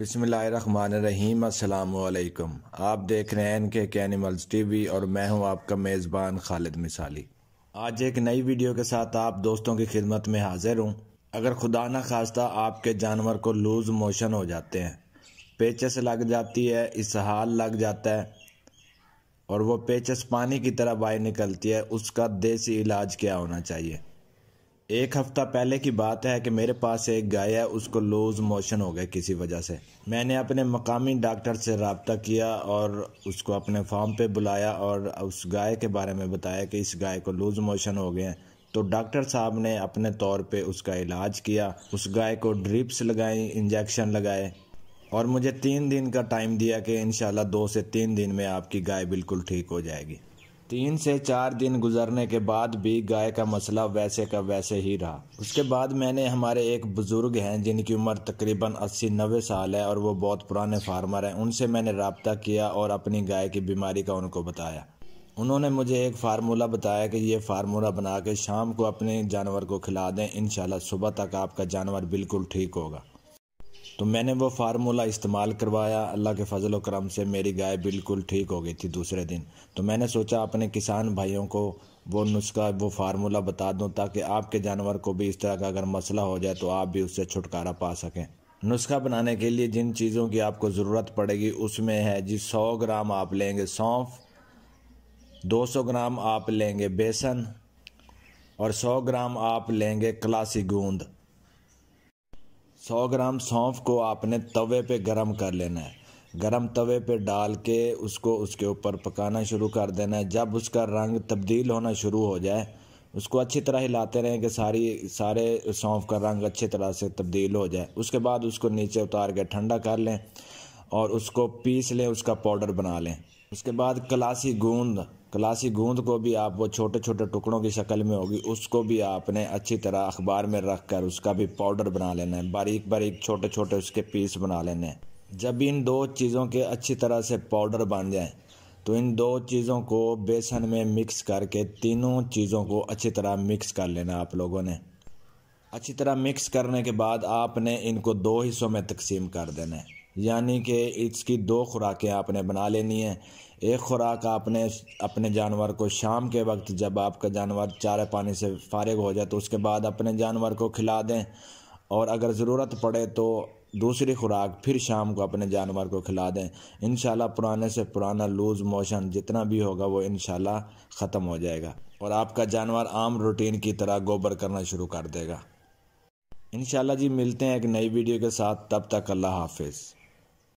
बिसमीम अल्लाम आप देख रहे हैं के टी टीवी और मैं हूं आपका मेज़बान खालिद मिसाली आज एक नई वीडियो के साथ आप दोस्तों की खिदमत में हाजिर हूं अगर खुदा न खास्ता आपके जानवर को लूज़ मोशन हो जाते हैं पेचस लग जाती है इसहाल लग जाता है और वो पेचस पानी की तरह बाहर निकलती है उसका देसी इलाज क्या होना चाहिए एक हफ़्ता पहले की बात है कि मेरे पास एक गाय है उसको लूज़ मोशन हो गया किसी वजह से मैंने अपने मकामी डॉक्टर से रबता किया और उसको अपने फार्म पे बुलाया और उस गाय के बारे में बताया कि इस गाय को लूज़ मोशन हो गए हैं तो डॉक्टर साहब ने अपने तौर पे उसका इलाज किया उस गाय को ड्रिप्स लगाई इंजेक्शन लगाए और मुझे तीन दिन का टाइम दिया कि इन दो से तीन दिन में आपकी गाय बिल्कुल ठीक हो जाएगी तीन से चार दिन गुजरने के बाद भी गाय का मसला वैसे का वैसे ही रहा उसके बाद मैंने हमारे एक बुज़ुर्ग हैं जिनकी उम्र तकरीबन अस्सी नबे साल है और वो बहुत पुराने फार्मर हैं उनसे मैंने रबता किया और अपनी गाय की बीमारी का उनको बताया उन्होंने मुझे एक फार्मूला बताया कि ये फार्मूला बना के शाम को अपने जानवर को खिला दें इन सुबह तक आपका जानवर बिल्कुल ठीक होगा तो मैंने वो फार्मूला इस्तेमाल करवाया अल्लाह के फजल करम से मेरी गाय बिल्कुल ठीक हो गई थी दूसरे दिन तो मैंने सोचा अपने किसान भाइयों को वो नुस्खा वो फार्मूला बता दूं ताकि आपके जानवर को भी इस तरह का अगर मसला हो जाए तो आप भी उससे छुटकारा पा सकें नुस्खा बनाने के लिए जिन चीज़ों की आपको ज़रूरत पड़ेगी उसमें है जी सौ ग्राम आप लेंगे सौंफ दो सौ ग्राम आप लेंगे बेसन और सौ ग्राम आप लेंगे क्लासी गूंद 100 ग्राम सौंफ को आपने तवे पे गरम कर लेना है गरम तवे पे डाल के उसको उसके ऊपर पकाना शुरू कर देना है जब उसका रंग तब्दील होना शुरू हो जाए उसको अच्छी तरह हिलाते रहें कि सारी सारे सौंफ का रंग अच्छी तरह से तब्दील हो जाए उसके बाद उसको नीचे उतार के ठंडा कर लें और उसको पीस लें उसका पाउडर बना लें उसके बाद कलासी गूंद क्लासी गूंद को भी आप वो छोटे छोटे टुकड़ों की शक्ल में होगी उसको भी आपने अच्छी तरह अखबार में रख कर उसका भी पाउडर बना लेना है बारीक बारीक छोटे छोटे उसके पीस बना लेने हैं जब इन दो चीज़ों के अच्छी तरह से पाउडर बन जाए तो इन दो चीज़ों को बेसन में मिक्स करके तीनों चीज़ों को अच्छी तरह मिक्स कर लेना आप लोगों ने अच्छी तरह मिक्स करने के बाद आपने इनको दो हिस्सों में तकसीम कर देना है यानी कि इसकी दो खुराकें आपने बना लेनी है एक खुराक आपने अपने जानवर को शाम के वक्त जब आपका जानवर चारे पानी से फारग हो जाए तो उसके बाद अपने जानवर को खिला दें और अगर ज़रूरत पड़े तो दूसरी खुराक फिर शाम को अपने जानवर को खिला दें इन पुराने से पुराना लूज़ मोशन जितना भी होगा वो इन ख़त्म हो जाएगा और आपका जानवर आम रूटीन की तरह गोबर करना शुरू कर देगा इन जी मिलते हैं एक नई वीडियो के साथ तब तक अल्लाह हाफिज़